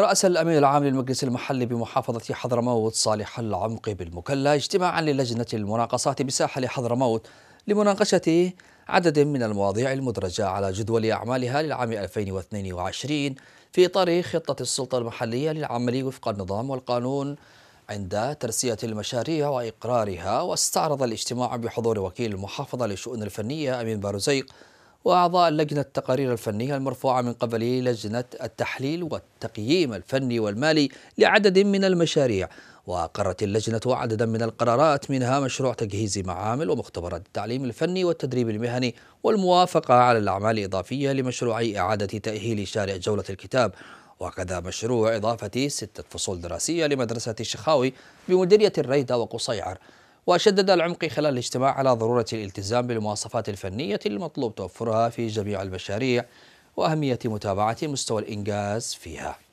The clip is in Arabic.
رأس الأمين العام للمجلس المحلي بمحافظة حضرموت صالح العمقي بالمكلا اجتماعا للجنة المناقصات بساحل حضرموت لمناقشة عدد من المواضيع المدرجة على جدول أعمالها للعام 2022 في إطار خطة السلطة المحلية للعمل وفق النظام والقانون عند ترسية المشاريع وإقرارها واستعرض الاجتماع بحضور وكيل المحافظة للشؤون الفنية أمين باروزيق وأعضاء لجنة التقارير الفنية المرفوعة من قبل لجنة التحليل والتقييم الفني والمالي لعدد من المشاريع وأقرت اللجنة عددا من القرارات منها مشروع تجهيز معامل ومختبرات التعليم الفني والتدريب المهني والموافقة على الأعمال الإضافية لمشروع إعادة تأهيل شارع جولة الكتاب وكذا مشروع إضافة ستة فصول دراسية لمدرسة الشخاوي بمديرية الريدة وقصيعر وشدد العمق خلال الاجتماع على ضرورة الالتزام بالمواصفات الفنية المطلوب توفرها في جميع المشاريع وأهمية متابعة مستوى الإنجاز فيها